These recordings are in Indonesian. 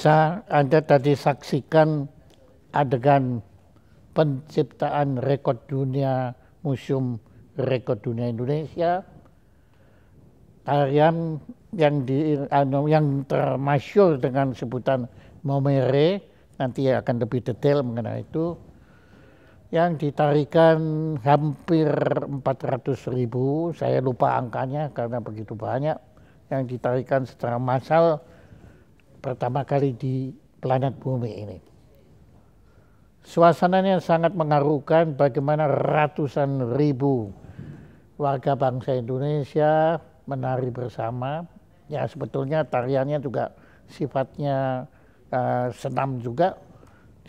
biasa Anda tadi saksikan adegan penciptaan rekor dunia Museum Rekor Dunia Indonesia. Tarian yang di anu, yang termasyur dengan sebutan Momere nanti akan lebih detail mengenai itu yang ditarikan hampir 400 ribu, saya lupa angkanya karena begitu banyak, yang ditarikan secara massal pertama kali di planet bumi ini. Suasananya sangat mengaruhkan bagaimana ratusan ribu warga bangsa Indonesia menari bersama. Ya sebetulnya tariannya juga sifatnya uh, senam juga.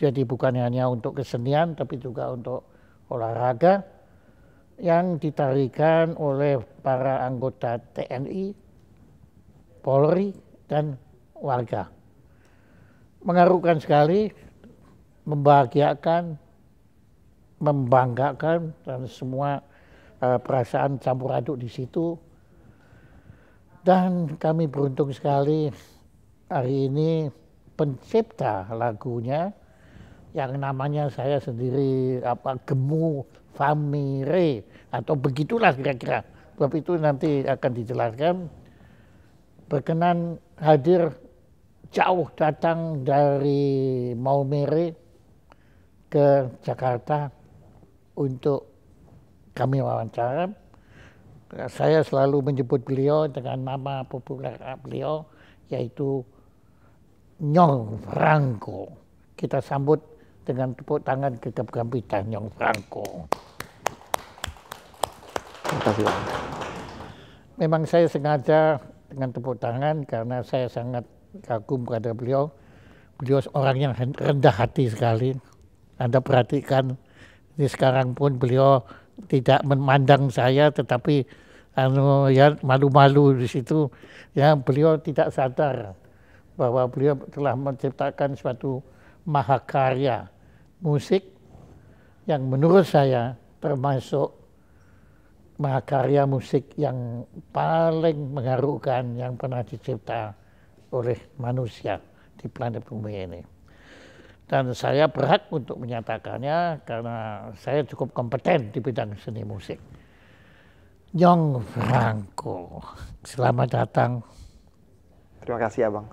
Jadi bukan hanya untuk kesenian tapi juga untuk olahraga yang ditarikan oleh para anggota TNI, Polri, dan warga. Mengarukan sekali, membahagiakan, membanggakan, dan semua uh, perasaan campur aduk di situ. Dan kami beruntung sekali hari ini pencipta lagunya yang namanya saya sendiri apa Gemu Famire atau begitulah kira-kira. Sebab itu nanti akan dijelaskan berkenan hadir jauh datang dari Maumere ke Jakarta untuk kami wawancara. Saya selalu menyebut beliau dengan nama populer beliau yaitu Nyong Franco. Kita sambut dengan tepuk tangan gegap-gempita Nyong Franco. Terima kasih. Memang saya sengaja dengan tepuk tangan karena saya sangat kagum pada beliau. Beliau orang yang rendah hati sekali. Anda perhatikan, ini sekarang pun beliau tidak memandang saya, tetapi anu ya malu-malu di situ. Ya beliau tidak sadar bahwa beliau telah menciptakan suatu mahakarya musik yang menurut saya termasuk mahakarya musik yang paling mengharukan yang pernah dicipta oleh manusia di planet bumi ini. Dan saya berhak untuk menyatakannya karena saya cukup kompeten di bidang seni musik. Yong Franco, selamat datang. Terima kasih Abang.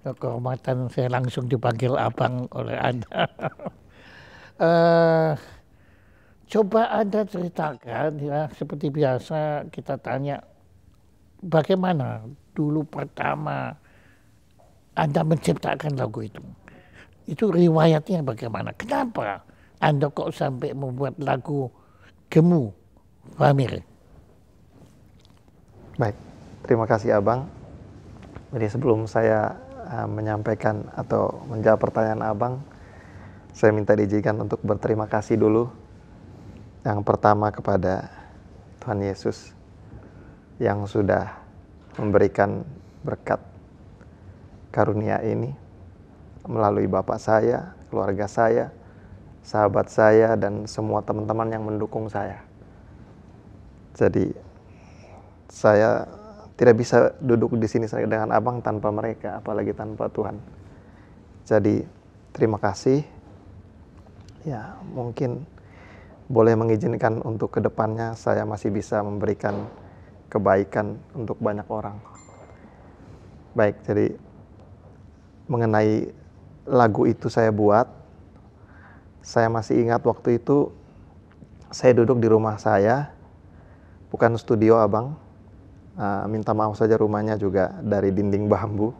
Kehormatan saya langsung dipanggil Abang oleh Anda. uh, coba Anda ceritakan, ya, seperti biasa kita tanya bagaimana dulu pertama Anda menciptakan lagu itu? Itu riwayatnya bagaimana? Kenapa Anda kok sampai membuat lagu Gemu, Famir? Baik, terima kasih Abang. Jadi sebelum saya uh, menyampaikan atau menjawab pertanyaan Abang, saya minta diizinkan untuk berterima kasih dulu. Yang pertama kepada Tuhan Yesus yang sudah memberikan berkat karunia ini melalui bapak saya, keluarga saya, sahabat saya, dan semua teman-teman yang mendukung saya. Jadi, saya tidak bisa duduk di sini dengan abang tanpa mereka, apalagi tanpa Tuhan. Jadi, terima kasih. Ya, mungkin boleh mengizinkan untuk kedepannya saya masih bisa memberikan kebaikan untuk banyak orang. Baik, jadi mengenai lagu itu saya buat, saya masih ingat waktu itu saya duduk di rumah saya, bukan studio abang, ah, minta maaf saja rumahnya juga dari dinding bambu.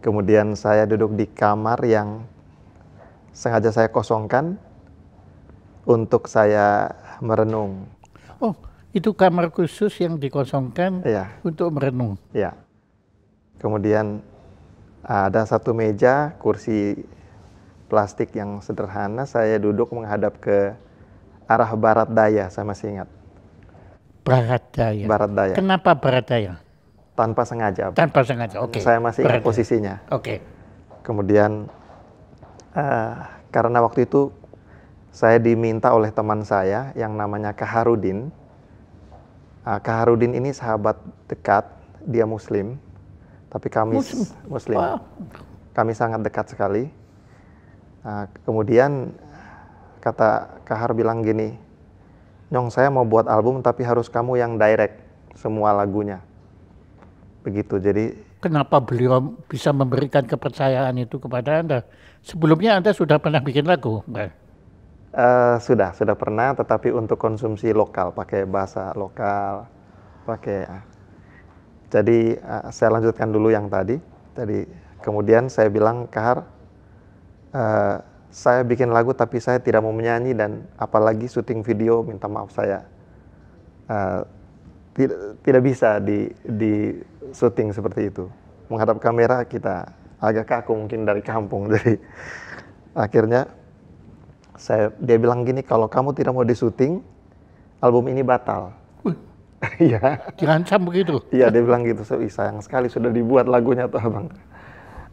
Kemudian saya duduk di kamar yang sengaja saya kosongkan untuk saya merenung. Oh, itu kamar khusus yang dikosongkan ya. untuk merenung. Ya. Kemudian ah, ada satu meja, kursi plastik yang sederhana. Saya duduk menghadap ke arah barat daya, saya masih ingat. Barat daya. Barat daya. Kenapa barat daya? Tanpa sengaja. Tanpa sengaja, oke. Okay. Saya masih ingat posisinya. Oke. Okay. Kemudian uh, karena waktu itu saya diminta oleh teman saya yang namanya Kaharudin uh, ah, Kaharudin ini sahabat dekat, dia Muslim, tapi kami Muslim, Muslim. kami sangat dekat sekali. Uh, kemudian kata Kahar bilang gini, Nyong saya mau buat album tapi harus kamu yang direct semua lagunya, begitu. Jadi kenapa beliau bisa memberikan kepercayaan itu kepada Anda? Sebelumnya Anda sudah pernah bikin lagu, Mbak? Uh, sudah, sudah pernah, tetapi untuk konsumsi lokal, pakai bahasa lokal, pakai. Uh. Jadi uh, saya lanjutkan dulu yang tadi. Tadi kemudian saya bilang Kahar, uh, saya bikin lagu tapi saya tidak mau menyanyi dan apalagi syuting video, minta maaf saya uh, tidak tidak bisa di di syuting seperti itu. Menghadap kamera kita agak kaku mungkin dari kampung, jadi akhirnya saya dia bilang gini kalau kamu tidak mau di syuting album ini batal Iya. dirancam begitu. Iya, dia bilang gitu. Saya sayang sekali sudah dibuat lagunya tuh, Abang.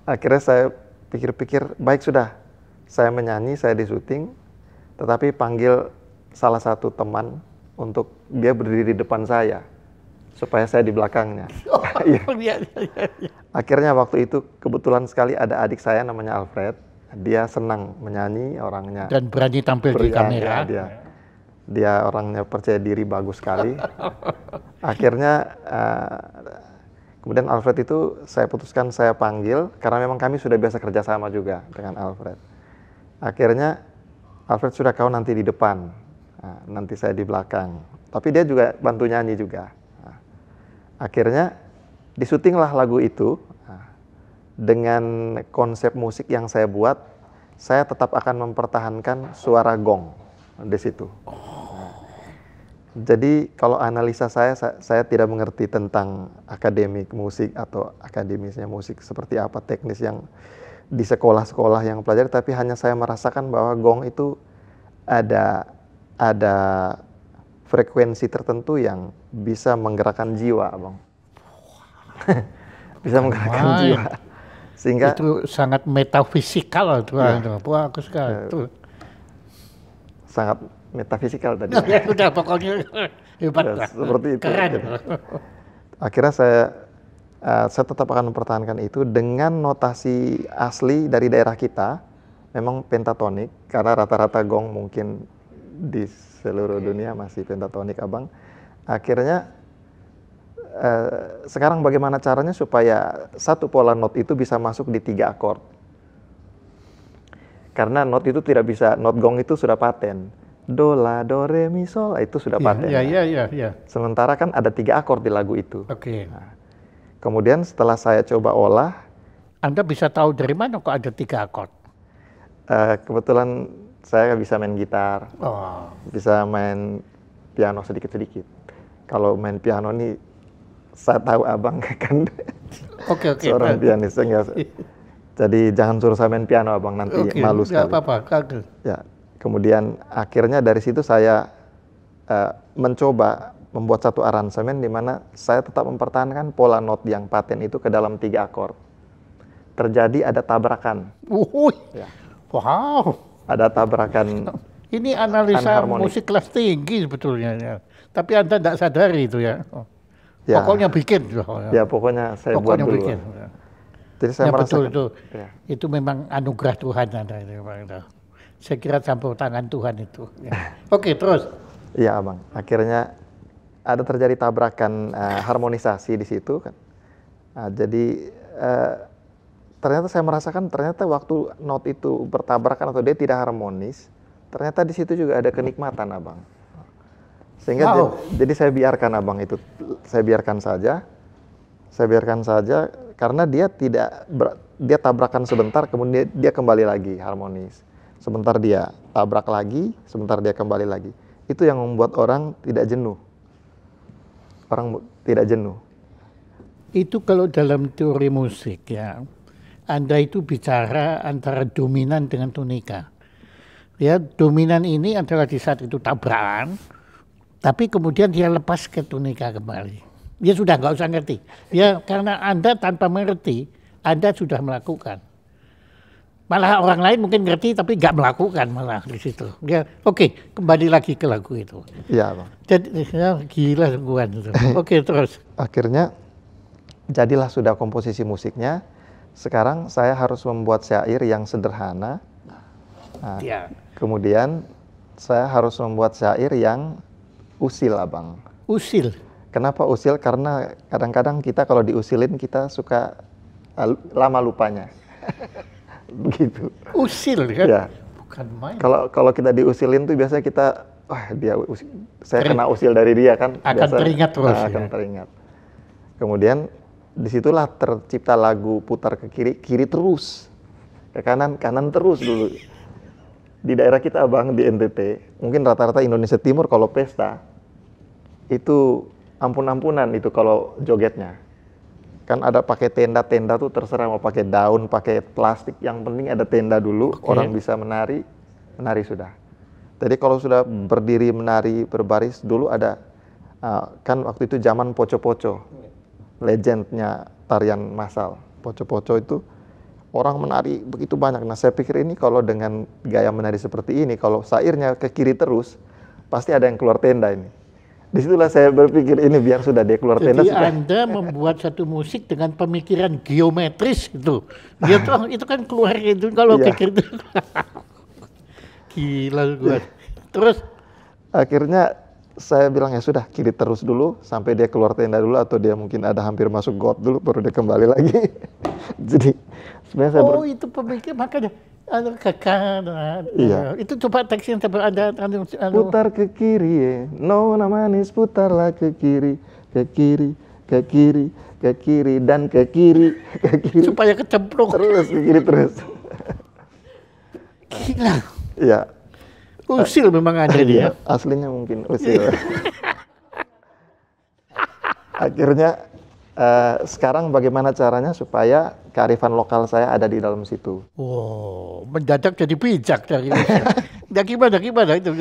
Akhirnya saya pikir-pikir, baik sudah. Saya menyanyi, saya di syuting, tetapi panggil salah satu teman untuk dia berdiri di depan saya supaya saya di belakangnya. Oh, iya. Iya, iya, iya. Akhirnya waktu itu kebetulan sekali ada adik saya namanya Alfred dia senang menyanyi orangnya. Dan berani tampil di ya, kamera. Ya, dia, dia orangnya percaya diri bagus sekali. Akhirnya uh, kemudian Alfred itu saya putuskan saya panggil karena memang kami sudah biasa kerjasama juga dengan Alfred. Akhirnya Alfred sudah kau nanti di depan, nah, nanti saya di belakang. Tapi dia juga bantu nyanyi juga. Nah, akhirnya disutinglah lagu itu dengan konsep musik yang saya buat, saya tetap akan mempertahankan suara gong di situ. Jadi kalau analisa saya, saya tidak mengerti tentang akademik musik atau akademisnya musik seperti apa teknis yang di sekolah-sekolah yang pelajari, tapi hanya saya merasakan bahwa gong itu ada ada frekuensi tertentu yang bisa menggerakkan jiwa, bang. bisa menggerakkan jiwa. Sehingga itu sangat metafisikal itu, ya. itu aku sekali ya. itu. Sangat metafisikal tadi. ya sudah pokoknya hebat ya, Seperti itu. Keren. Akhirnya saya uh, saya tetap akan mempertahankan itu dengan notasi asli dari daerah kita memang pentatonik karena rata-rata gong mungkin di seluruh dunia masih pentatonik abang akhirnya Eh, sekarang bagaimana caranya supaya satu pola not itu bisa masuk di tiga akord? Karena not itu tidak bisa, not gong itu sudah paten. Do, la, do, re, mi, sol, ah, itu sudah iya, paten. Iya, ya. iya, iya, iya. Ya. Sementara kan ada tiga akord di lagu itu. Oke. Okay. Nah, kemudian setelah saya coba olah. Anda bisa tahu dari mana kok ada tiga akord? Uh, eh, kebetulan saya bisa main gitar, oh. bisa main piano sedikit-sedikit. Kalau main piano nih saya tahu abang kan okay, okay, seorang baik. pianis enggak iya. jadi jangan suruh saya main piano abang nanti okay, malu sekali apa-apa ya kemudian akhirnya dari situ saya uh, mencoba membuat satu aransemen di mana saya tetap mempertahankan pola not yang paten itu ke dalam tiga akor terjadi ada tabrakan Uhuy. ya. wow ada tabrakan ini analisa musik kelas tinggi sebetulnya ya. tapi anda tidak sadari itu ya oh ya. pokoknya bikin pokoknya. Ya. ya pokoknya saya pokoknya buat dulu. bikin ya. jadi saya ya, betul itu ya. itu memang anugerah Tuhan ada itu saya kira campur tangan Tuhan itu ya. oke terus ya abang. akhirnya ada terjadi tabrakan uh, harmonisasi di situ kan uh, jadi uh, ternyata saya merasakan ternyata waktu not itu bertabrakan atau dia tidak harmonis ternyata di situ juga ada kenikmatan abang sehingga wow. jadi, jadi saya biarkan abang itu, saya biarkan saja, saya biarkan saja karena dia tidak ber, dia tabrakan sebentar kemudian dia, dia kembali lagi harmonis. Sebentar dia tabrak lagi, sebentar dia kembali lagi. Itu yang membuat orang tidak jenuh. Orang tidak jenuh. Itu kalau dalam teori musik ya. Anda itu bicara antara dominan dengan tunika. Ya, dominan ini adalah di saat itu tabrakan, tapi kemudian dia lepas ke tunika kembali. Dia sudah nggak usah ngerti. Dia karena Anda tanpa mengerti, Anda sudah melakukan. Malah orang lain mungkin ngerti tapi nggak melakukan malah di situ. Ya, oke, okay, kembali lagi ke lagu itu. Iya, Bang. Jadi ya, gila sungguhan itu. Oke, okay, terus. Akhirnya jadilah sudah komposisi musiknya. Sekarang saya harus membuat syair yang sederhana. Nah, ya. Kemudian saya harus membuat syair yang usil abang. Usil. Kenapa usil? Karena kadang-kadang kita kalau diusilin kita suka lama lupanya. Begitu. Usil kan? Ya. Iya. Bukan main. Kalau kalau kita diusilin tuh biasanya kita wah dia usil, saya Ter kena usil dari dia kan. Akan biasanya, teringat terus. Akan ya. teringat. Kemudian disitulah tercipta lagu putar ke kiri, kiri terus, ke kanan, kanan terus dulu. Di daerah kita abang di NTT, mungkin rata-rata Indonesia Timur kalau pesta itu ampun-ampunan itu kalau jogetnya. Kan ada pakai tenda-tenda tuh terserah mau pakai daun, pakai plastik, yang penting ada tenda dulu, okay. orang bisa menari, menari sudah. Jadi kalau sudah hmm. berdiri menari berbaris dulu ada uh, kan waktu itu zaman poco-poco. Legendnya tarian masal. Poco-poco itu orang menari begitu banyak. Nah, saya pikir ini kalau dengan gaya menari seperti ini kalau sairnya ke kiri terus pasti ada yang keluar tenda ini. Disitulah saya berpikir ini biar sudah dia keluar tenda. Jadi supaya... Anda membuat satu musik dengan pemikiran geometris itu. Dia ah. tuh itu kan keluar itu kalau iya. pikir itu. Gila gue. Iya. Terus akhirnya saya bilang ya sudah kiri terus dulu sampai dia keluar tenda dulu atau dia mungkin ada hampir masuk got dulu baru dia kembali lagi. Jadi sebenarnya saya Oh, itu pemikir makanya anu ke kanan. Anu. Iya. Itu coba teks yang coba ada anu, anu. Putar ke kiri, ya. Nona manis putarlah ke kiri, ke kiri, ke kiri, ke kiri dan ke kiri, ke kiri. Supaya kecemplung. Terus ke kiri terus. Gila. Iya. Usil memang ada iya, dia. Aslinya mungkin usil. Akhirnya Uh, sekarang bagaimana caranya supaya kearifan lokal saya ada di dalam situ? Wow, mendadak jadi bijak dari ya gimana gimana itu?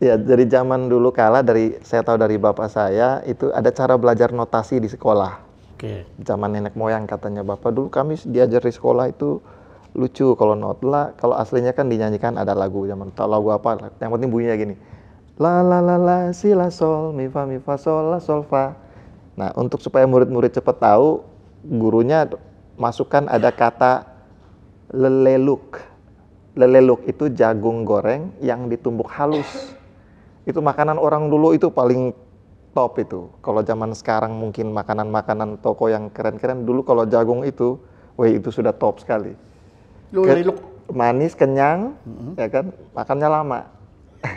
ya dari zaman dulu kala dari saya tahu dari bapak saya itu ada cara belajar notasi di sekolah. Oke. Okay. Zaman nenek moyang katanya bapak dulu kami diajar di sekolah itu lucu kalau not lah kalau aslinya kan dinyanyikan ada lagu zaman tahu lagu apa yang penting bunyinya gini la la la la si la sol mi fa mi fa sol la sol fa Nah, untuk supaya murid-murid cepat tahu, gurunya masukkan ada kata leleluk. Leleluk itu jagung goreng yang ditumbuk halus. Itu makanan orang dulu itu paling top itu. Kalau zaman sekarang mungkin makanan-makanan toko yang keren-keren dulu kalau jagung itu, weh itu sudah top sekali. Leleluk manis, kenyang, mm -hmm. ya kan? Makannya lama.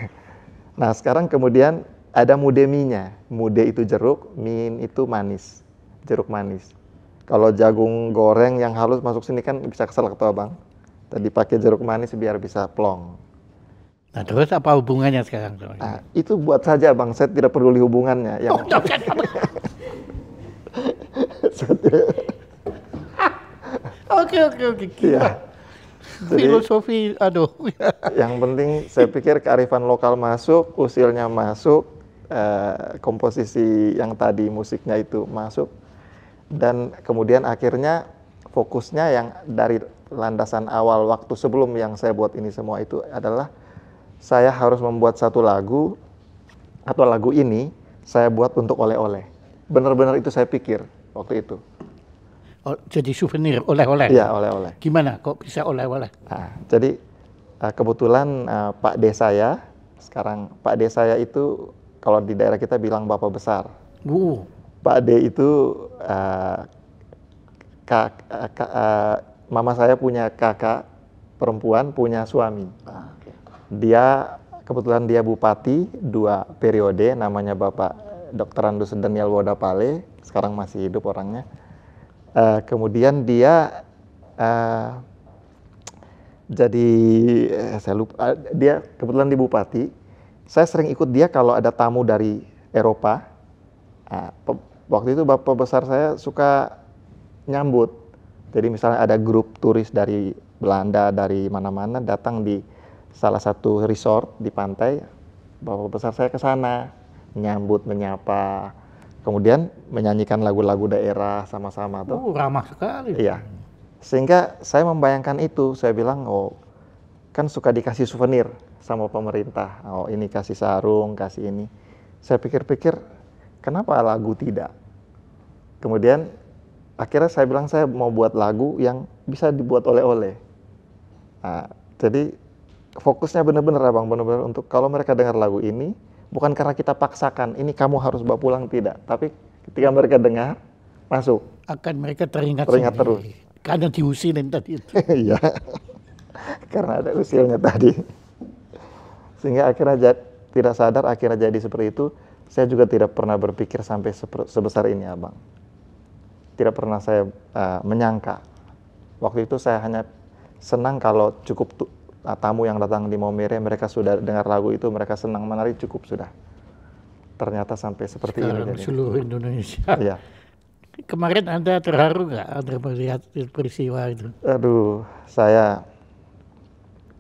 nah, sekarang kemudian ada mude minya. Mude itu jeruk, min itu manis. Jeruk manis. Kalau jagung goreng yang halus masuk sini kan bisa kesel ketua bang. Tadi pakai jeruk manis biar bisa plong. Nah terus apa hubungannya sekarang? Nah, itu buat saja bang, saya tidak peduli hubungannya. Yang... Oh, Oke oke oke. Iya. Jadi, Filosofi, aduh. yang penting saya pikir kearifan lokal masuk, usilnya masuk, Eh, komposisi yang tadi musiknya itu masuk dan kemudian akhirnya fokusnya yang dari landasan awal waktu sebelum yang saya buat ini semua itu adalah saya harus membuat satu lagu atau lagu ini saya buat untuk oleh-oleh. Benar-benar itu saya pikir waktu itu. Oh, jadi souvenir oleh-oleh. ya oleh-oleh. Gimana kok bisa oleh-oleh? Nah, jadi eh, kebetulan eh, Pak desa ya sekarang Pak desa ya itu kalau di daerah kita bilang bapak besar. Uh. Pak D itu uh, eh, kak, uh, eh, kak, uh, eh, mama saya punya kakak perempuan punya suami. Ah, okay. Dia kebetulan dia bupati dua periode namanya Bapak Dr. Andus Daniel Wodapale sekarang masih hidup orangnya. Uh, kemudian dia uh, jadi saya lupa uh, dia kebetulan di bupati saya sering ikut dia kalau ada tamu dari Eropa. Nah, waktu itu bapak besar saya suka nyambut. Jadi misalnya ada grup turis dari Belanda, dari mana-mana datang di salah satu resort di pantai, bapak besar saya ke sana nyambut, menyapa, kemudian menyanyikan lagu-lagu daerah sama-sama tuh. Oh, ramah sekali. Iya. Sehingga saya membayangkan itu, saya bilang, oh kan suka dikasih souvenir sama pemerintah. Oh ini kasih sarung, kasih ini. Saya pikir-pikir, kenapa lagu tidak? Kemudian akhirnya saya bilang saya mau buat lagu yang bisa dibuat oleh-oleh. Nah, jadi fokusnya benar-benar abang, benar-benar untuk kalau mereka dengar lagu ini, bukan karena kita paksakan, ini kamu harus bawa pulang, tidak. Tapi ketika mereka dengar, masuk. Akan mereka teringat, teringat terus. Karena diusilin tadi itu. Iya, karena ada usilnya tadi sehingga akhirnya tidak sadar akhirnya jadi seperti itu saya juga tidak pernah berpikir sampai sebesar ini abang tidak pernah saya uh, menyangka waktu itu saya hanya senang kalau cukup tu, uh, tamu yang datang di Momere mereka sudah dengar lagu itu mereka senang menari cukup sudah ternyata sampai seperti Sekarang ini jadi. seluruh Indonesia ya. kemarin anda terharu nggak anda melihat peristiwa itu aduh saya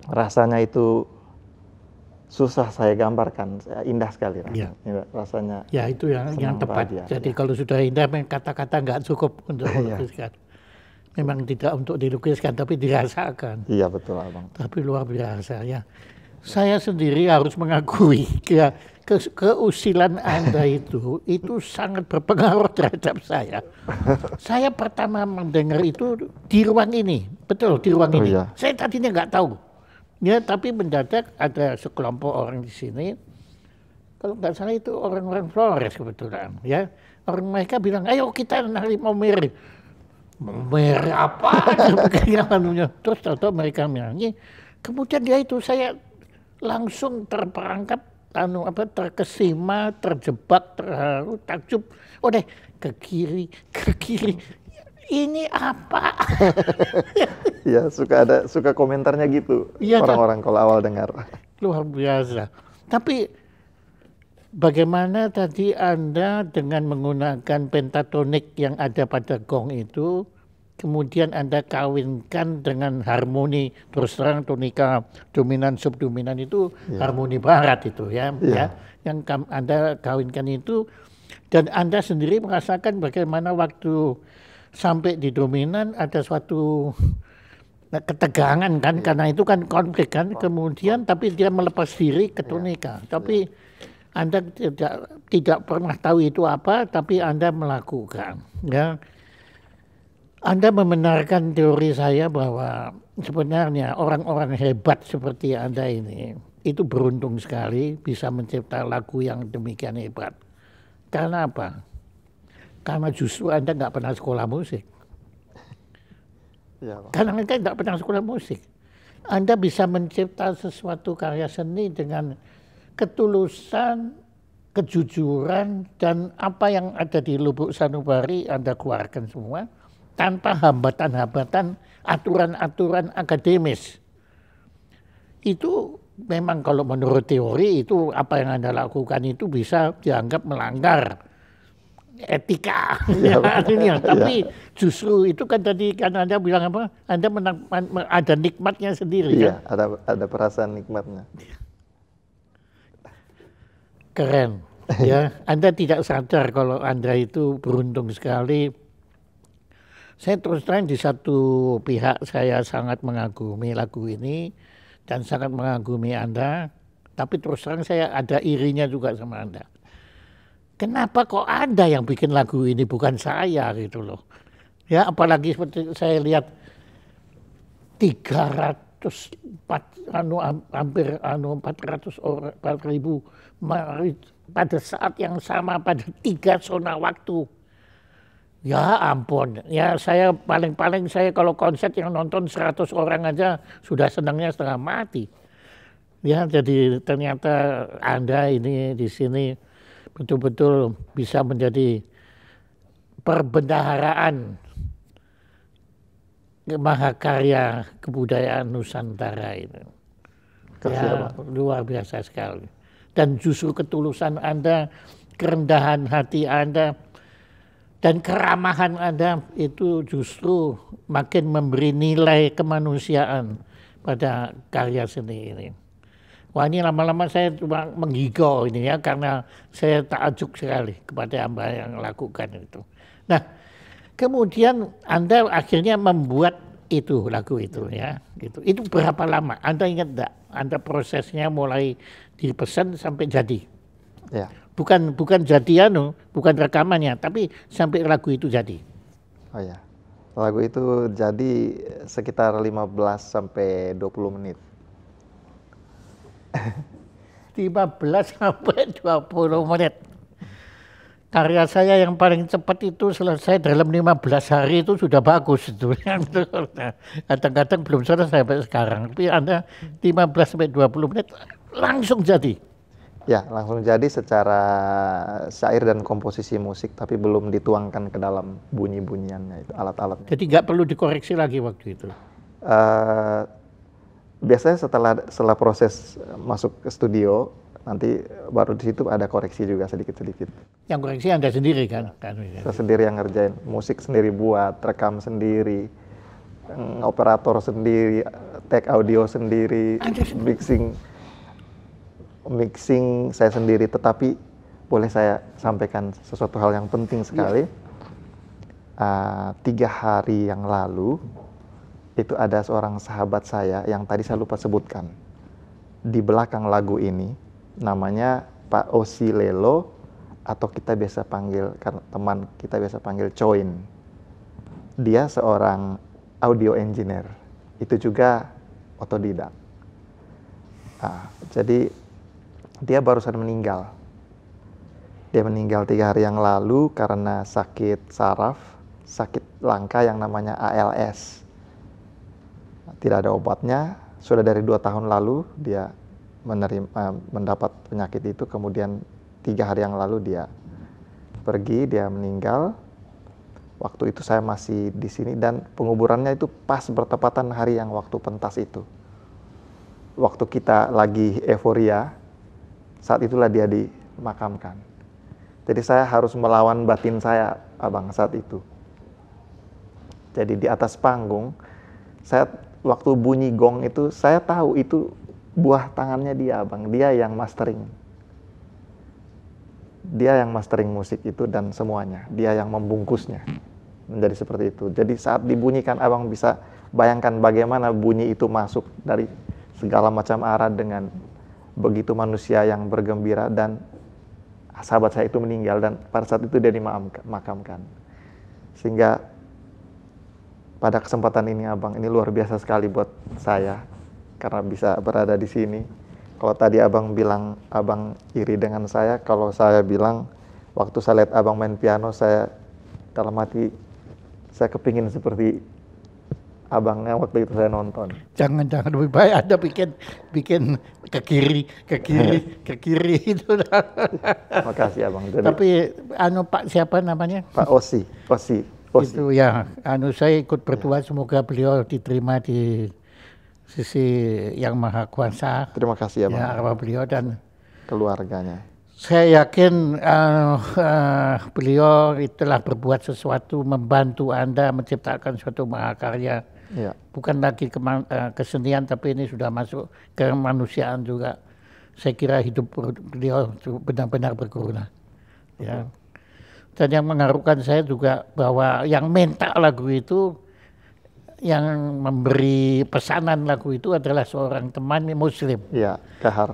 rasanya itu susah saya gambarkan indah sekali rasanya, ya. rasanya ya itu yang yang tepat bahagia. jadi ya. kalau sudah indah kata-kata nggak cukup untuk iya. melukiskan ya. memang tidak untuk dilukiskan tapi dirasakan iya betul abang tapi luar biasa ya saya sendiri harus mengakui ya, ke, keusilan anda itu itu sangat berpengaruh terhadap saya saya pertama mendengar itu di ruang ini betul di ruang oh, ini iya. saya tadinya nggak tahu Ya, tapi mendadak ada sekelompok orang di sini, kalau nggak salah itu orang-orang Flores kebetulan, ya. Orang mereka bilang, ayo kita nari meri, Maumere apa? Terus tahu mereka menyanyi. Kemudian dia ya itu saya langsung terperangkap, anu apa terkesima, terjebak, terharu, takjub. Oh deh, ke kiri, ke kiri, ini apa? ya suka ada suka komentarnya gitu ya, orang-orang kalau awal dengar. Luar biasa. Tapi bagaimana tadi Anda dengan menggunakan pentatonik yang ada pada gong itu kemudian Anda kawinkan dengan harmoni terus terang tonika dominan subdominan itu ya. harmoni barat itu ya ya. ya yang Anda kawinkan itu dan Anda sendiri merasakan bagaimana waktu sampai di dominan ada suatu ketegangan kan iya. karena itu kan konflik kan kemudian tapi dia melepas diri ke iya, tunika iya. tapi Anda tidak tidak pernah tahu itu apa tapi Anda melakukan ya Anda membenarkan teori saya bahwa sebenarnya orang-orang hebat seperti Anda ini itu beruntung sekali bisa mencipta lagu yang demikian hebat karena apa karena justru Anda nggak pernah sekolah musik. Ya, Pak. Karena Anda nggak pernah sekolah musik. Anda bisa mencipta sesuatu karya seni dengan ketulusan, kejujuran, dan apa yang ada di lubuk sanubari Anda keluarkan semua tanpa hambatan-hambatan aturan-aturan akademis. Itu memang kalau menurut teori itu apa yang Anda lakukan itu bisa dianggap melanggar etika ya, ya Tapi ya. justru itu kan tadi kan Anda bilang apa? Anda menang, ada nikmatnya sendiri ya, kan? ada ada perasaan nikmatnya. Keren. ya, Anda tidak sadar kalau Anda itu beruntung sekali. Saya terus terang di satu pihak saya sangat mengagumi lagu ini dan sangat mengagumi Anda, tapi terus terang saya ada irinya juga sama Anda kenapa kok ada yang bikin lagu ini bukan saya gitu loh. Ya apalagi seperti saya lihat 300 4, anu hampir anu 400 orang 4000 marit pada saat yang sama pada tiga zona waktu. Ya ampun, ya saya paling-paling saya kalau konser yang nonton 100 orang aja sudah senangnya setengah mati. Ya jadi ternyata Anda ini di sini betul-betul bisa menjadi perbendaharaan mahakarya kebudayaan Nusantara ini. Ya, luar biasa sekali. Dan justru ketulusan Anda, kerendahan hati Anda, dan keramahan Anda itu justru makin memberi nilai kemanusiaan pada karya seni ini. Wah ini lama-lama saya cuma menggigau ini ya karena saya tak takjub sekali kepada hamba yang lakukan itu. Nah kemudian Anda akhirnya membuat itu lagu itu ya gitu itu berapa lama anda ingat tidak anda prosesnya mulai dipesan sampai jadi ya. bukan bukan jadi anu bukan rekamannya tapi sampai lagu itu jadi oh ya lagu itu jadi sekitar 15 sampai 20 menit 15 sampai 20 menit. Karya saya yang paling cepat itu selesai dalam 15 hari itu sudah bagus itu. Kadang-kadang belum selesai sampai sekarang. Tapi Anda 15 sampai 20 menit langsung jadi. Ya, langsung jadi secara syair dan komposisi musik, tapi belum dituangkan ke dalam bunyi-bunyiannya itu alat-alatnya. Jadi nggak perlu dikoreksi lagi waktu itu. Uh, biasanya setelah setelah proses eh, masuk ke studio nanti baru di situ ada koreksi juga sedikit-sedikit. Yang koreksi Anda sendiri kan? kan? Saya sendiri yang ngerjain, musik sendiri buat, rekam sendiri, operator sendiri, tag audio sendiri, mixing mixing saya sendiri tetapi boleh saya sampaikan sesuatu hal yang penting sekali. ya. Uh, tiga hari yang lalu itu ada seorang sahabat saya yang tadi saya lupa sebutkan. Di belakang lagu ini namanya Pak Osi Lelo atau kita biasa panggil kan, teman kita biasa panggil Choin Dia seorang audio engineer. Itu juga otodidak. Nah, jadi dia barusan meninggal. Dia meninggal tiga hari yang lalu karena sakit saraf, sakit langka yang namanya ALS tidak ada obatnya. Sudah dari dua tahun lalu dia menerima eh, mendapat penyakit itu, kemudian tiga hari yang lalu dia pergi, dia meninggal. Waktu itu saya masih di sini dan penguburannya itu pas bertepatan hari yang waktu pentas itu. Waktu kita lagi euforia, saat itulah dia dimakamkan. Jadi saya harus melawan batin saya, abang, saat itu. Jadi di atas panggung, saya waktu bunyi gong itu saya tahu itu buah tangannya dia bang dia yang mastering dia yang mastering musik itu dan semuanya dia yang membungkusnya menjadi seperti itu jadi saat dibunyikan abang bisa bayangkan bagaimana bunyi itu masuk dari segala macam arah dengan begitu manusia yang bergembira dan sahabat saya itu meninggal dan pada saat itu dia dimakamkan sehingga pada kesempatan ini Abang. Ini luar biasa sekali buat saya karena bisa berada di sini. Kalau tadi Abang bilang Abang iri dengan saya, kalau saya bilang waktu saya lihat Abang main piano saya dalam hati saya kepingin seperti abangnya waktu itu saya nonton. Jangan jangan lebih baik ada bikin bikin ke kiri ke kiri ke kiri itu. Makasih abang. Jadi, Tapi anu Pak siapa namanya? Pak Osi Osi. Oh, Itu ya, anu saya ikut berdoa ya. semoga beliau diterima di sisi yang maha kuasa. Terima kasih ya, Pak. Ya, arwah beliau dan keluarganya. Saya yakin uh, uh, beliau telah berbuat sesuatu membantu Anda menciptakan suatu mahakarya. Ya. Bukan lagi ke uh, eh, kesenian tapi ini sudah masuk ke kemanusiaan juga. Saya kira hidup beliau benar-benar berguna. Ya dan yang mengharukan saya juga bahwa yang minta lagu itu yang memberi pesanan lagu itu adalah seorang teman muslim. Iya, Kahar.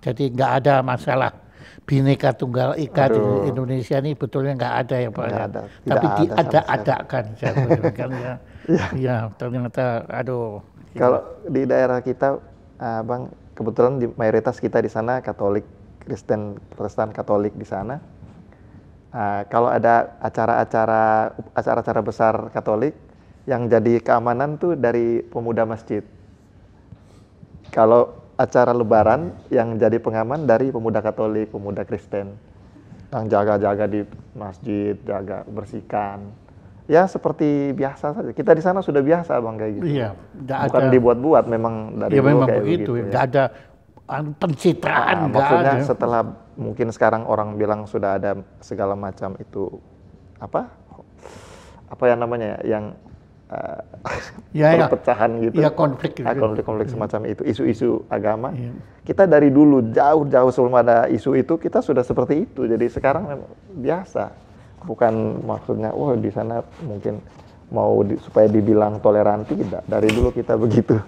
Jadi nggak ada masalah bineka tunggal ika di Indonesia ini betulnya nggak ada ya Pak. ada, Tapi diada-adakan saya ya. Iya, ya, ternyata aduh. Kalau di daerah kita eh, Bang kebetulan di mayoritas kita di sana Katolik, Kristen, Protestan Katolik di sana Uh, kalau ada acara-acara acara-acara besar Katolik yang jadi keamanan tuh dari pemuda masjid. Kalau acara Lebaran yang jadi pengaman dari pemuda Katolik, pemuda Kristen yang jaga-jaga di masjid, jaga bersihkan. Ya seperti biasa saja. Kita di sana sudah biasa bang kayak gitu. Iya, bukan dibuat-buat memang dari ya, dulu memang kayak begitu. Gitu, ya. Gak ada pencitraan nah, maksudnya ada. Kan? setelah mungkin sekarang orang bilang sudah ada segala macam itu apa apa yang namanya yang uh, ya, perpecahan ya. gitu ya konflik gitu. ah, konflik konflik ya. semacam itu isu-isu agama ya. kita dari dulu jauh-jauh sebelum ada isu itu kita sudah seperti itu jadi sekarang biasa bukan maksudnya wah oh, di sana mungkin mau di, supaya dibilang toleran tidak dari dulu kita begitu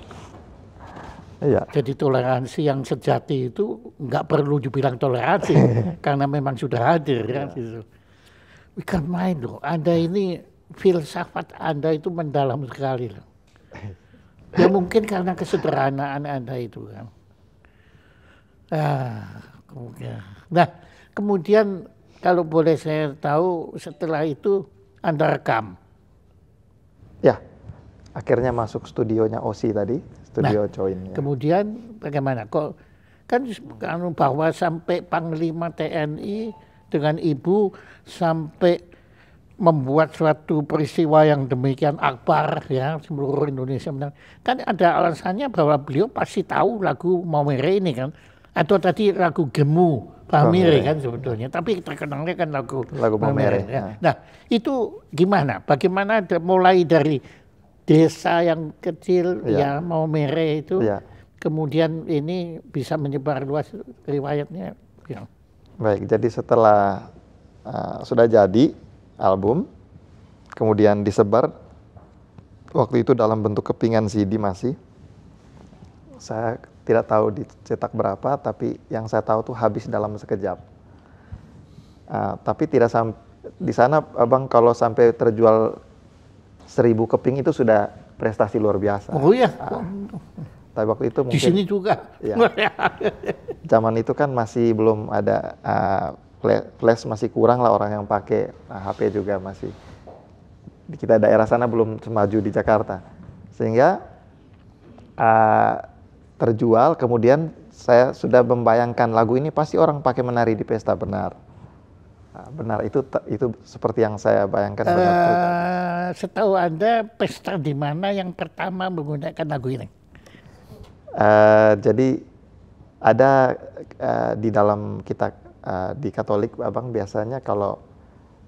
Iya. Jadi toleransi yang sejati itu nggak perlu dibilang toleransi karena memang sudah hadir kan ya. gitu. We can mind loh. Anda ini filsafat Anda itu mendalam sekali loh. Ya mungkin karena kesederhanaan Anda itu kan. Ah, kemudian. Nah, kemudian kalau boleh saya tahu setelah itu Anda rekam. Ya, akhirnya masuk studionya Osi tadi nah, Join. Ya. Kemudian bagaimana? Kok kan anu bahwa sampai Panglima TNI dengan ibu sampai membuat suatu peristiwa yang demikian akbar ya seluruh Indonesia menang. kan ada alasannya bahwa beliau pasti tahu lagu Maumere ini kan atau tadi lagu Gemu Pamire kan sebetulnya tapi terkenalnya kan lagu lagu ya. Nah. nah itu gimana bagaimana mulai dari desa yang kecil ya, ya mau mere itu ya. kemudian ini bisa menyebar luas riwayatnya ya. baik jadi setelah uh, sudah jadi album kemudian disebar waktu itu dalam bentuk kepingan CD masih saya tidak tahu dicetak berapa tapi yang saya tahu tuh habis dalam sekejap uh, tapi tidak sampai di sana abang kalau sampai terjual seribu keping itu sudah prestasi luar biasa. Oh iya. Nah, Tapi waktu itu mungkin di sini juga. Ya, zaman itu kan masih belum ada uh, flash masih kurang lah orang yang pakai nah, HP juga masih kita daerah sana belum semaju di Jakarta sehingga uh, terjual kemudian saya sudah membayangkan lagu ini pasti orang pakai menari di pesta benar Ah, benar, itu itu seperti yang saya bayangkan. Eh, setahu Anda, pesta di mana yang pertama menggunakan lagu ini? Uh, jadi ada uh, di dalam kita uh, di Katolik, abang biasanya kalau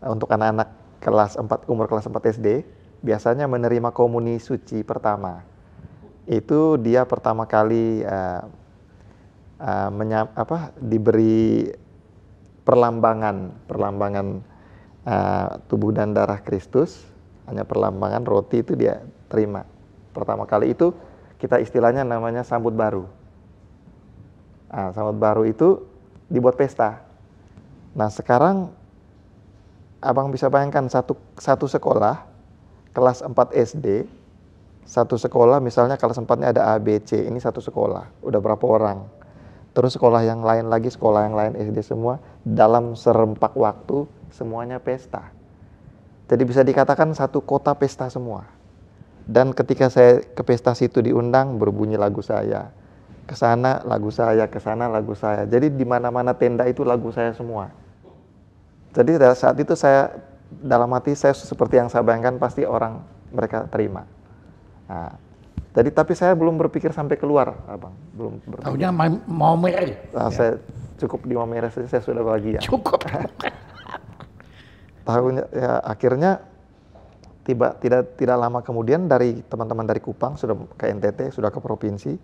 uh, untuk anak-anak kelas 4 umur kelas 4 SD biasanya menerima komuni suci pertama. Itu dia pertama kali uh, uh, apa diberi perlambangan perlambangan uh, tubuh dan darah Kristus hanya perlambangan roti itu dia terima pertama kali itu kita istilahnya namanya sambut baru nah, sambut baru itu dibuat pesta nah sekarang abang bisa bayangkan satu satu sekolah kelas 4 SD satu sekolah misalnya kelas 4 ada A, B, C ini satu sekolah udah berapa orang terus sekolah yang lain lagi sekolah yang lain SD semua dalam serempak waktu semuanya pesta. Jadi bisa dikatakan satu kota pesta semua. Dan ketika saya ke pesta situ diundang berbunyi lagu saya. Ke sana lagu saya, ke sana lagu saya. Jadi di mana-mana tenda itu lagu saya semua. Jadi saat itu saya dalam hati saya seperti yang saya bayangkan pasti orang mereka terima. Nah, jadi tapi saya belum berpikir sampai keluar, abang. Belum. Tahunya mau Nah, ya. Saya cukup di merah saja saya sudah bahagia. Ya. Cukup. Tahunya ya akhirnya tiba tidak tidak lama kemudian dari teman-teman dari Kupang sudah ke NTT sudah ke provinsi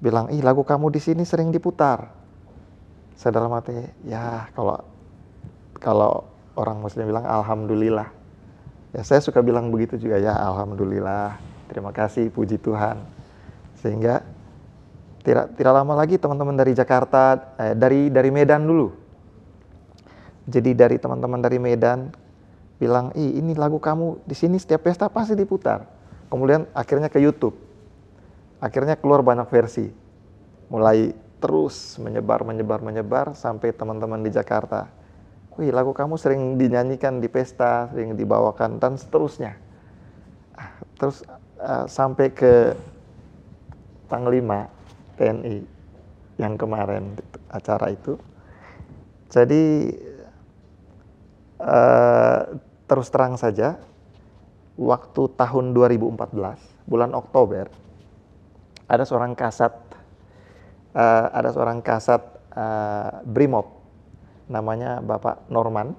bilang ih lagu kamu di sini sering diputar saya dalam hati ya kalau kalau orang Muslim bilang alhamdulillah ya saya suka bilang begitu juga ya alhamdulillah terima kasih puji Tuhan sehingga tidak tidak lama lagi teman-teman dari Jakarta eh, dari dari Medan dulu jadi dari teman-teman dari Medan bilang ih ini lagu kamu di sini setiap pesta pasti diputar kemudian akhirnya ke YouTube akhirnya keluar banyak versi mulai terus menyebar menyebar menyebar sampai teman-teman di Jakarta wih lagu kamu sering dinyanyikan di pesta sering dibawakan dan seterusnya ah, terus uh, sampai ke tanggal TNI yang kemarin acara itu. Jadi uh, terus terang saja waktu tahun 2014 bulan Oktober ada seorang kasat uh, ada seorang kasat uh, Brimob namanya Bapak Norman.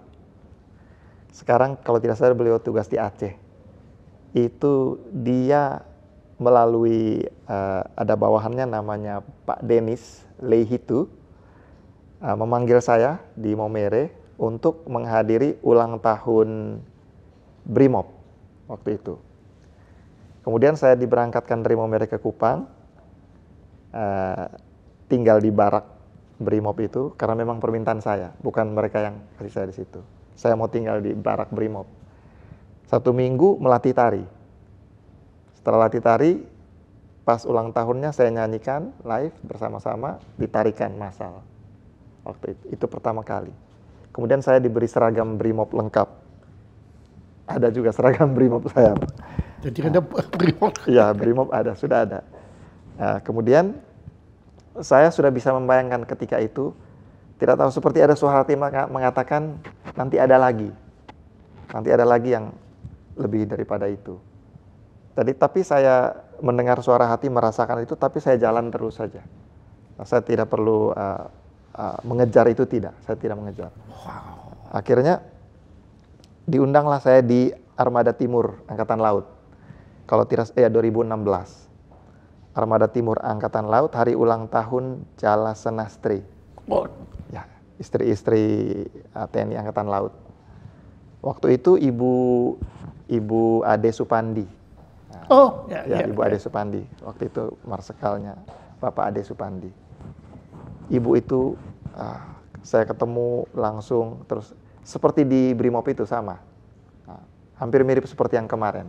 Sekarang kalau tidak salah beliau tugas di Aceh. Itu dia melalui uh, ada bawahannya namanya Pak Denis Lehitu uh, eh, memanggil saya di Momere untuk menghadiri ulang tahun Brimob waktu itu. Kemudian saya diberangkatkan dari Momere ke Kupang, uh, tinggal di barak Brimob itu karena memang permintaan saya, bukan mereka yang kasih saya di situ. Saya mau tinggal di barak Brimob. Satu minggu melatih tari setelah ditari, pas ulang tahunnya saya nyanyikan live bersama-sama ditarikan masal. Waktu itu, itu pertama kali. Kemudian saya diberi seragam brimob lengkap. Ada juga seragam brimob saya. Jadi nah, ada brimob. Ya brimob ada, sudah ada. Nah, kemudian saya sudah bisa membayangkan ketika itu tidak tahu seperti ada suara hati mengatakan nanti ada lagi. Nanti ada lagi yang lebih daripada itu. Tadi tapi saya mendengar suara hati merasakan itu, tapi saya jalan terus saja. Nah, saya tidak perlu uh, uh, mengejar itu tidak. Saya tidak mengejar. Wow. Akhirnya diundanglah saya di Armada Timur Angkatan Laut. Kalau tidak ya eh, 2016. Armada Timur Angkatan Laut hari ulang tahun Jala Senastri. Oh. Ya, istri-istri uh, eh, TNI Angkatan Laut. Waktu itu Ibu Ibu Ade Supandi Oh, ya, ya, ya Ibu ya. Ade ya. Supandi. Waktu itu marsekalnya Bapak Ade Supandi. Ibu itu uh, saya ketemu langsung terus seperti di Brimob itu sama. Nah, hampir mirip seperti yang kemarin.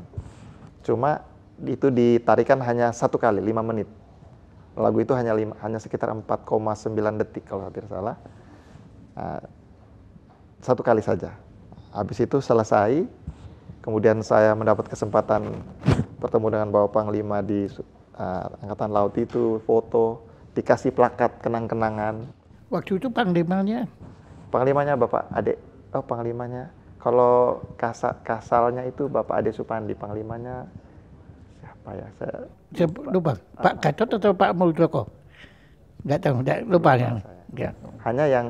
Cuma itu ditarikan hanya satu kali, lima menit. Lagu itu hanya lima, hanya sekitar 4,9 detik kalau hampir salah. Uh, satu kali saja. Habis itu selesai, kemudian saya mendapat kesempatan bertemu dengan Bapak Panglima di uh, Angkatan Laut itu, foto, dikasih plakat kenang-kenangan. Waktu itu Panglimanya? Panglimanya Bapak Ade, oh Panglimanya. Kalau kasal, kasalnya itu Bapak Ade Supandi, Panglimanya siapa ya? Saya lupa. lupa. Ah. Pak Gatot atau Pak Muldoko? Nggak tahu, nggak lupa. lupa ya. Hanya yang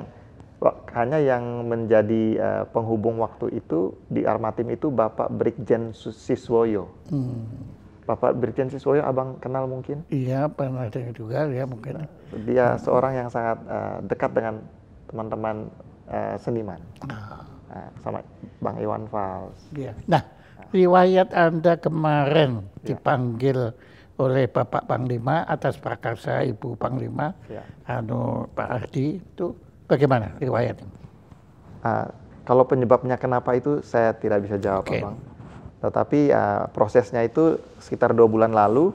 hanya yang menjadi uh, penghubung waktu itu di Armatim itu Bapak Brigjen Siswoyo. Hmm. Bapak Brigjen Siswoyo abang kenal mungkin? Iya pernah dengar juga ya mungkin. Dia hmm. seorang yang sangat uh, dekat dengan teman-teman uh, seniman. Ah. Nah, sama Bang Iwan Fals. Iya. Nah riwayat Anda kemarin ya. dipanggil oleh Bapak Panglima atas prakarsa Ibu Panglima, ya. Anu Pak Ardi itu Bagaimana riwayatnya? Uh, kalau penyebabnya kenapa itu saya tidak bisa jawab, okay. Bang. Tetapi uh, prosesnya itu sekitar dua bulan lalu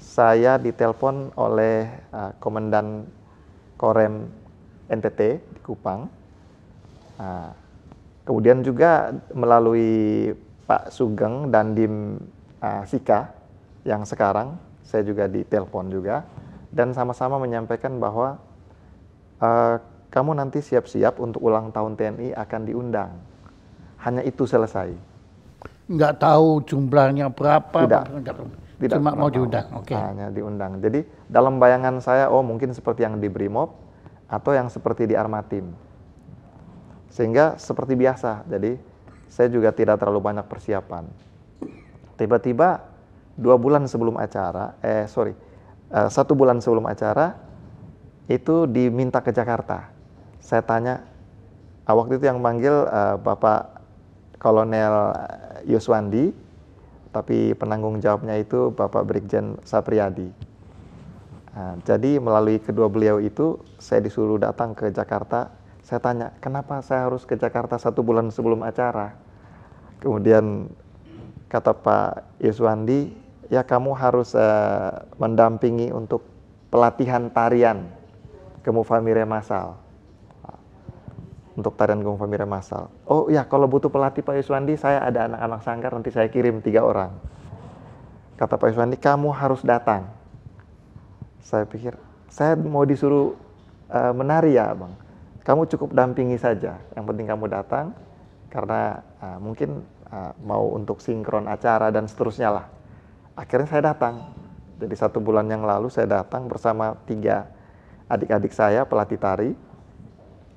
saya ditelepon oleh uh, Komandan Korem NTT di Kupang. Uh, kemudian juga melalui Pak Sugeng dan Dim uh, Sika yang sekarang saya juga ditelepon juga dan sama-sama menyampaikan bahwa uh, kamu nanti siap-siap untuk ulang tahun TNI akan diundang. Hanya itu selesai. Enggak tahu jumlahnya berapa. Tidak. Tidak Cuma mau diundang. Okay. Hanya diundang. Jadi dalam bayangan saya, oh mungkin seperti yang di Brimob atau yang seperti di Armatim. Sehingga seperti biasa. Jadi saya juga tidak terlalu banyak persiapan. Tiba-tiba dua bulan sebelum acara, eh sorry, eh, satu bulan sebelum acara itu diminta ke Jakarta saya tanya ah, waktu itu yang manggil uh, eh, Bapak Kolonel eh, Yuswandi tapi penanggung jawabnya itu Bapak Brigjen Sapriyadi. uh, jadi melalui kedua beliau itu saya disuruh datang ke Jakarta. Saya tanya, kenapa saya harus ke Jakarta satu bulan sebelum acara? Kemudian kata Pak Yuswandi, ya kamu harus uh, mendampingi untuk pelatihan tarian ke Mufamire Masal untuk tarian Gong Famira Masal. Oh ya, kalau butuh pelatih Pak Yuswandi, saya ada anak-anak sangkar, nanti saya kirim tiga orang. Kata Pak Yuswandi, kamu harus datang. Saya pikir, saya mau disuruh uh, menari ya bang. Kamu cukup dampingi saja, yang penting kamu datang. Karena uh, mungkin uh, mau untuk sinkron acara dan seterusnya lah. Akhirnya saya datang. Jadi satu bulan yang lalu saya datang bersama tiga adik-adik saya pelatih tari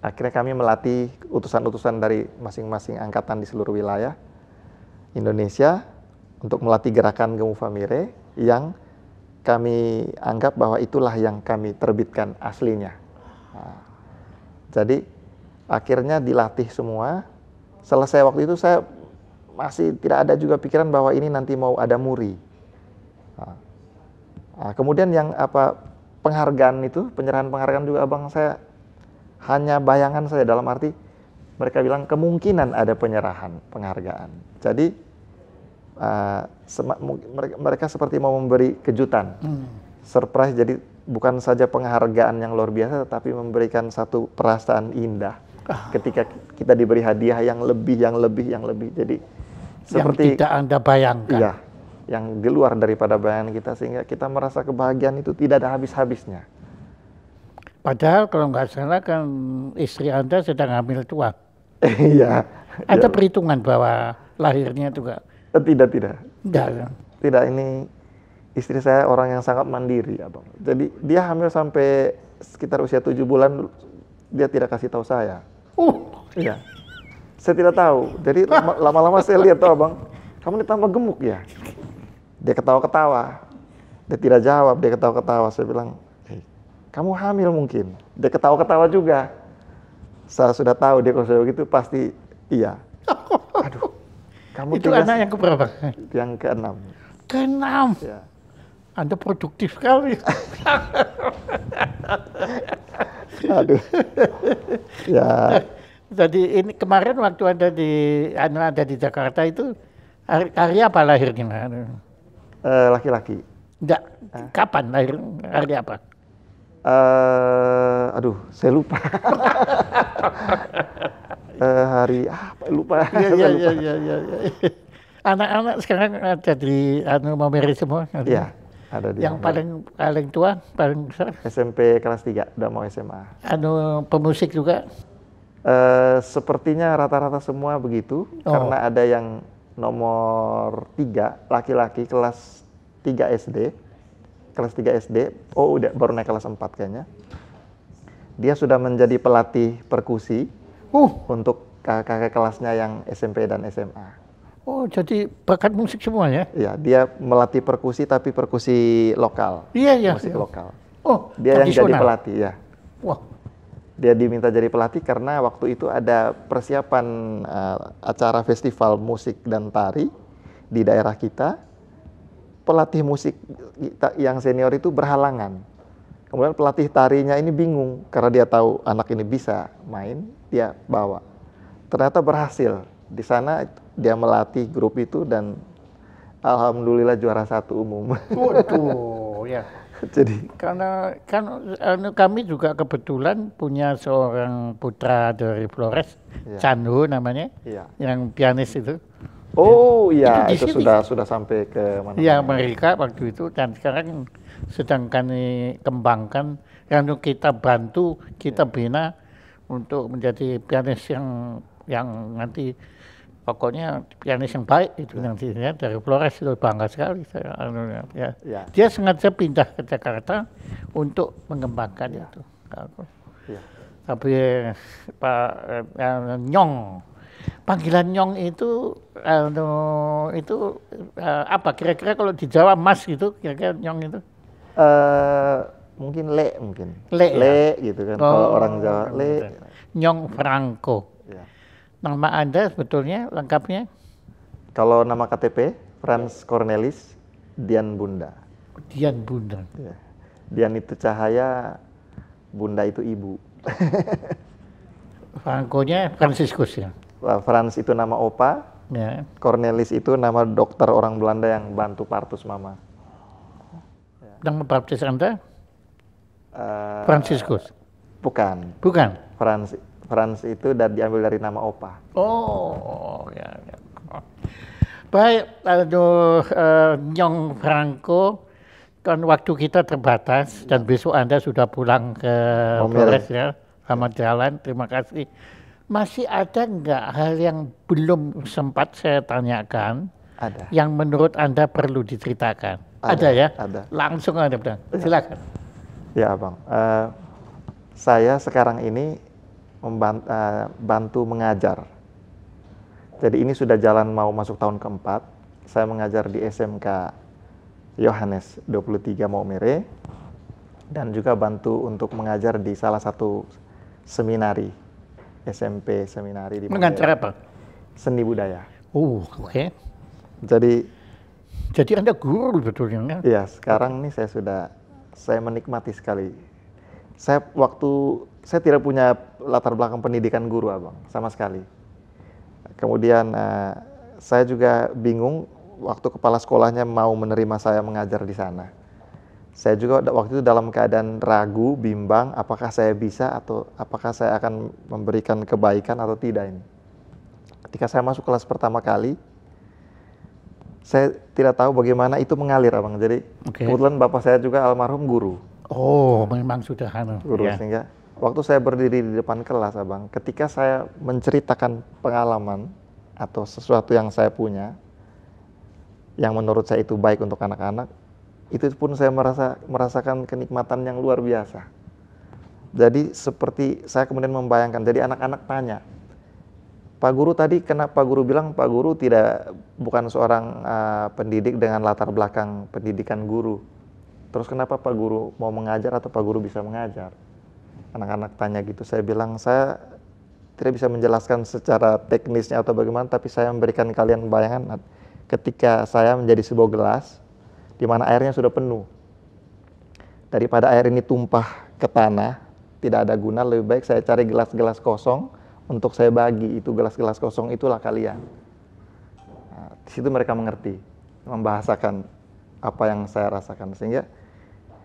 akhirnya kami melatih utusan-utusan dari masing-masing angkatan di seluruh wilayah Indonesia untuk melatih gerakan Gemu Famire yang kami anggap bahwa itulah yang kami terbitkan aslinya. Nah, jadi akhirnya dilatih semua. Selesai waktu itu saya masih tidak ada juga pikiran bahwa ini nanti mau ada muri. Nah, nah kemudian yang apa penghargaan itu, penyerahan penghargaan juga abang saya hanya bayangan saya dalam arti mereka bilang kemungkinan ada penyerahan penghargaan. Jadi eh, uh, mereka, mereka seperti mau memberi kejutan, hmm. surprise. Jadi bukan saja penghargaan yang luar biasa, tetapi memberikan satu perasaan indah ah. ketika kita diberi hadiah yang lebih, yang lebih, yang lebih. Jadi seperti yang tidak anda bayangkan. Iya, yang di luar daripada bayangan kita sehingga kita merasa kebahagiaan itu tidak ada habis-habisnya. Padahal kalau nggak salah kan istri Anda sedang hamil tua. Iya. Ada ya. perhitungan bahwa lahirnya juga? Eh, tidak, tidak. Tidak. Ya? Tidak ini istri saya orang yang sangat mandiri, abang. Ya, Jadi dia hamil sampai sekitar usia tujuh bulan dia tidak kasih tahu saya. Oh Iya. Saya tidak tahu. Jadi lama-lama saya lihat tuh oh, abang, kamu ditambah gemuk ya. Dia ketawa-ketawa. Dia tidak jawab, dia ketawa-ketawa. Saya bilang, kamu hamil mungkin. Dia ketawa-ketawa juga. Saya sudah tahu dia kalau sudah begitu pasti iya. Aduh, kamu itu anak yang keberapa? Yang keenam. Keenam. Ya. Anda produktif sekali. Aduh. ya. Jadi ini kemarin waktu Anda di Anda ada di Jakarta itu hari, hari apa lahirnya? Eh, laki-laki. Uh, Enggak. -laki. Eh? Kapan lahir? Hari apa? Uh, aduh, saya lupa. uh, hari apa lupa. Iya iya iya, iya iya ya. Anak-anak sekarang ada di anu Mameri semua. Iya. ya ada di yang paling paling tua paling besar SMP kelas 3 udah mau SMA. Anu pemusik juga. Uh, sepertinya rata-rata semua begitu oh. karena ada yang nomor tiga laki-laki kelas 3 SD kelas 3 SD, oh udah baru naik kelas 4 kayaknya. Dia sudah menjadi pelatih perkusi uh. untuk kakak kelasnya yang SMP dan SMA. Oh, jadi bakat musik semuanya? ya? Iya, dia melatih perkusi tapi perkusi lokal. Iya, iya. Musik iya. lokal. Oh, dia yang jadi pelatih ya. Wah. Dia diminta jadi pelatih karena waktu itu ada persiapan uh, acara festival musik dan tari di daerah kita pelatih musik yang senior itu berhalangan. Kemudian pelatih tarinya ini bingung karena dia tahu anak ini bisa main, dia bawa. Ternyata berhasil. Di sana dia melatih grup itu dan alhamdulillah juara satu umum. Waduh, ya. Jadi karena kan eh, kami juga kebetulan punya seorang putra dari Flores, ya. Chanhu namanya, ya. yang pianis itu Oh iya, itu, itu sudah sudah sampai ke mana? Iya, mereka waktu itu dan sekarang sedang kami kembangkan yang kita bantu, kita iya. bina untuk menjadi pianis yang yang nanti pokoknya pianis yang baik itu iya. nanti ya dari Flores itu bangga sekali saya anu, ya. ya. Iya. Dia sengaja pindah ke Jakarta untuk mengembangkan ya. itu. Ya. Tapi Pak eh, Nyong panggilan nyong itu uh, itu uh, apa kira-kira kalau di Jawa mas gitu kira-kira nyong itu uh, mungkin le mungkin le, ya? le ya? gitu kan oh, kalau orang Jawa le nyong Franco ya. nama anda sebetulnya lengkapnya kalau nama KTP Franz ya. Cornelis Dian Bunda Dian Bunda ya. Dian itu cahaya Bunda itu ibu Franco nya Franciscus ya Frans itu nama opa, yeah. Cornelis itu nama dokter orang Belanda yang bantu partus mama. Yang membaptis Anda? Uh, eh, Franciscus. Bukan. Bukan. Frans Frans itu dan diambil dari nama opa. Oh, ya. ya. Baik, aduh, uh, Nyong Franco, kan waktu kita terbatas dan besok Anda sudah pulang ke Flores ya. Selamat jalan, terima kasih masih ada nggak hal yang belum sempat saya tanyakan ada. yang menurut Anda perlu diceritakan? Ada, ada ya? Ada. Langsung ada, Bang. Iya. Silakan. Ya, Bang. Uh, saya sekarang ini membantu eh, uh, mengajar. Jadi ini sudah jalan mau masuk tahun keempat. Saya mengajar di SMK Yohanes 23 Maumere dan juga bantu untuk mengajar di salah satu seminari SMP seminari di Dengan cara apa? Seni budaya. Oh, oke. Okay. Jadi jadi Anda guru betulnya kan? Ya? Iya, sekarang nih saya sudah saya menikmati sekali. Saya waktu saya tidak punya latar belakang pendidikan guru, Abang, sama sekali. Kemudian uh, saya juga bingung waktu kepala sekolahnya mau menerima saya mengajar di sana saya juga waktu itu dalam keadaan ragu, bimbang, apakah saya bisa atau apakah saya akan memberikan kebaikan atau tidak ini. Ketika saya masuk kelas pertama kali, saya tidak tahu bagaimana itu mengalir, abang. Jadi okay. kebetulan bapak saya juga almarhum guru. Oh, memang sudah anu. Guru ya. sehingga waktu saya berdiri di depan kelas, abang, ketika saya menceritakan pengalaman atau sesuatu yang saya punya, yang menurut saya itu baik untuk anak-anak, itu pun saya merasa merasakan kenikmatan yang luar biasa. Jadi seperti saya kemudian membayangkan, jadi anak-anak tanya, Pak Guru tadi kenapa Guru bilang Pak Guru tidak bukan seorang uh, pendidik dengan latar belakang pendidikan guru. Terus kenapa Pak Guru mau mengajar atau Pak Guru bisa mengajar? Anak-anak tanya gitu, saya bilang saya tidak bisa menjelaskan secara teknisnya atau bagaimana, tapi saya memberikan kalian bayangan ketika saya menjadi sebuah gelas, di mana airnya sudah penuh. Daripada air ini tumpah ke tanah, tidak ada guna, lebih baik saya cari gelas-gelas kosong untuk saya bagi itu gelas-gelas kosong itulah kalian. Nah, di situ mereka mengerti, membahasakan apa yang saya rasakan sehingga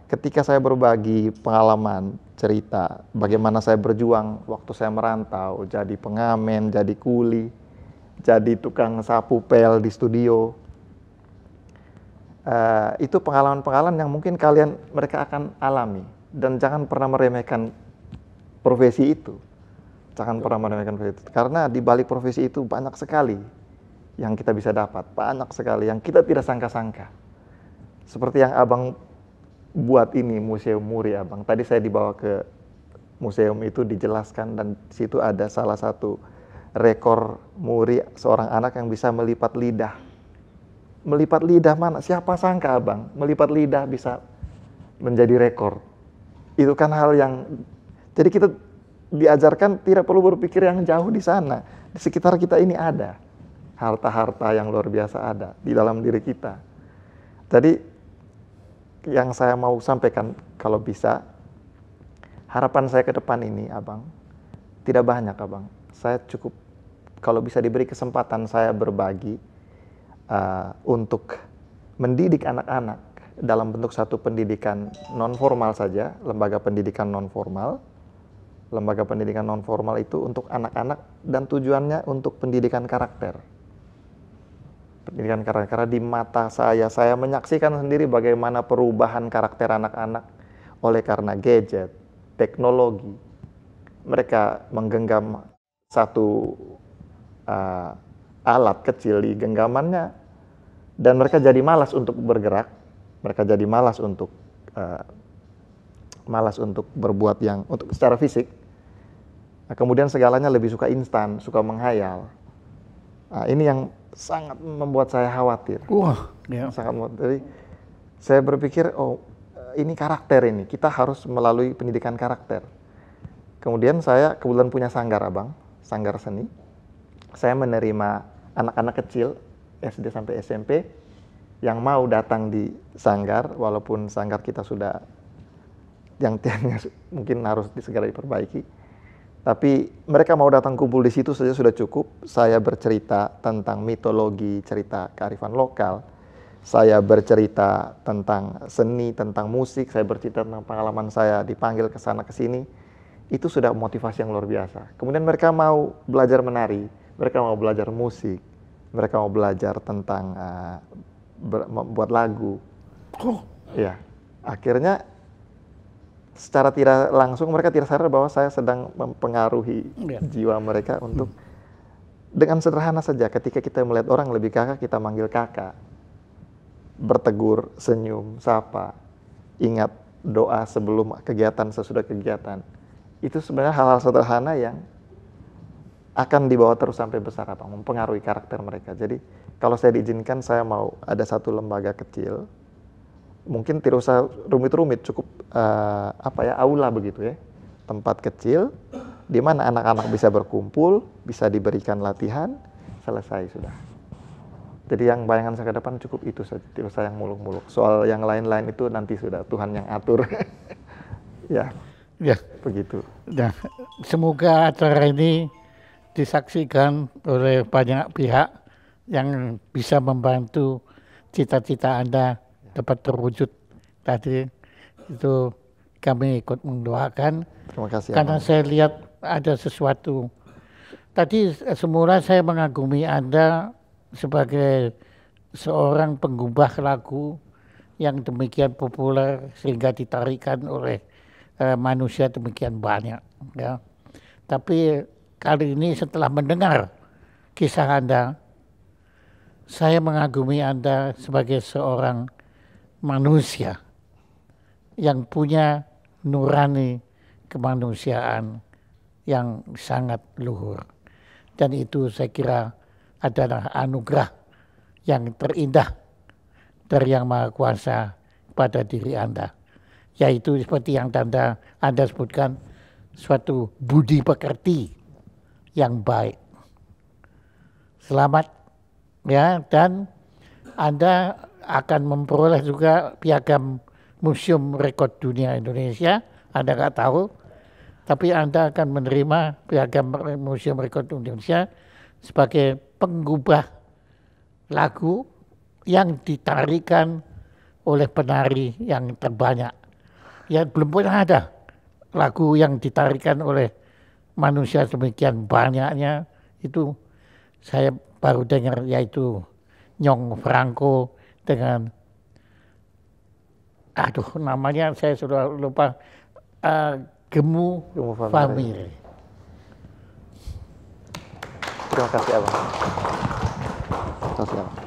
ketika saya berbagi pengalaman, cerita, bagaimana saya berjuang waktu saya merantau, jadi pengamen, jadi kuli, jadi tukang sapu pel di studio, uh, itu pengalaman-pengalaman yang mungkin kalian mereka akan alami dan jangan pernah meremehkan profesi itu jangan pernah meremehkan profesi itu karena di balik profesi itu banyak sekali yang kita bisa dapat banyak sekali yang kita tidak sangka-sangka seperti yang abang buat ini museum muri abang tadi saya dibawa ke museum itu dijelaskan dan situ ada salah satu rekor muri seorang anak yang bisa melipat lidah melipat lidah mana? Siapa sangka abang melipat lidah bisa menjadi rekor? Itu kan hal yang jadi kita diajarkan tidak perlu berpikir yang jauh di sana. Di sekitar kita ini ada harta-harta yang luar biasa ada di dalam diri kita. Jadi yang saya mau sampaikan kalau bisa harapan saya ke depan ini, Abang, tidak banyak, Abang. Saya cukup kalau bisa diberi kesempatan saya berbagi uh, untuk mendidik anak-anak dalam bentuk satu pendidikan non formal saja, lembaga pendidikan non formal. Lembaga pendidikan non formal itu untuk anak-anak dan tujuannya untuk pendidikan karakter. Pendidikan karakter karena di mata saya saya menyaksikan sendiri bagaimana perubahan karakter anak-anak oleh karena gadget, teknologi. Mereka menggenggam satu uh, alat kecil di genggamannya dan mereka jadi malas untuk bergerak, mereka jadi malas untuk uh, malas untuk berbuat yang untuk secara fisik. Nah, kemudian segalanya lebih suka instan, suka menghayal. Nah, ini yang sangat membuat saya khawatir. Wah, yeah. sangat ya. membuat. Jadi saya berpikir, oh eh, ini karakter ini, kita harus melalui pendidikan karakter. Kemudian saya kebetulan punya sanggar abang, sanggar seni. Saya menerima anak-anak kecil SD sampai SMP yang mau datang di sanggar walaupun sanggar kita sudah yang tiangnya mungkin harus segera diperbaiki tapi mereka mau datang kumpul di situ saja sudah cukup saya bercerita tentang mitologi cerita kearifan lokal saya bercerita tentang seni tentang musik saya bercerita tentang pengalaman saya dipanggil ke sana ke sini itu sudah motivasi yang luar biasa kemudian mereka mau belajar menari mereka mau belajar musik mereka mau belajar tentang uh, buat lagu. Oh. Ya, akhirnya secara tidak langsung mereka tidak sadar bahwa saya sedang mempengaruhi yeah. jiwa mereka untuk hmm. dengan sederhana saja ketika kita melihat orang lebih kakak kita manggil kakak bertegur senyum sapa ingat doa sebelum kegiatan sesudah kegiatan itu sebenarnya hal-hal sederhana yang akan dibawa terus sampai besar apa mempengaruhi karakter mereka. Jadi kalau saya diizinkan saya mau ada satu lembaga kecil mungkin tidak usah rumit-rumit cukup uh, apa ya aula begitu ya tempat kecil di mana anak-anak bisa berkumpul bisa diberikan latihan selesai sudah jadi yang bayangan saya ke depan cukup itu saja tidak usah yang muluk-muluk soal yang lain-lain itu nanti sudah Tuhan yang atur ya ya begitu nah semoga acara ini disaksikan oleh banyak pihak yang bisa membantu cita-cita Anda dapat terwujud tadi itu kami ikut mendoakan Terima kasih, karena saya lihat ada sesuatu tadi semula saya mengagumi Anda sebagai seorang pengubah lagu yang demikian populer sehingga ditarikan oleh uh, manusia demikian banyak ya tapi Kali ini setelah mendengar kisah Anda, saya mengagumi Anda sebagai seorang manusia yang punya nurani kemanusiaan yang sangat luhur. Dan itu saya kira adalah anugerah yang terindah dari Yang Maha Kuasa pada diri Anda. Yaitu seperti yang tanda Anda sebutkan, suatu budi pekerti yang baik. Selamat ya dan Anda akan memperoleh juga piagam Museum Rekod Dunia Indonesia. Anda nggak tahu, tapi Anda akan menerima piagam Museum Rekod Indonesia sebagai penggubah lagu yang ditarikan oleh penari yang terbanyak. Ya belum pernah ada lagu yang ditarikan oleh manusia demikian banyaknya itu saya baru dengar yaitu Nyong Franco dengan aduh namanya saya sudah lupa uh, Gemu Famir. Terima kasih Abang. Terima kasih Abang.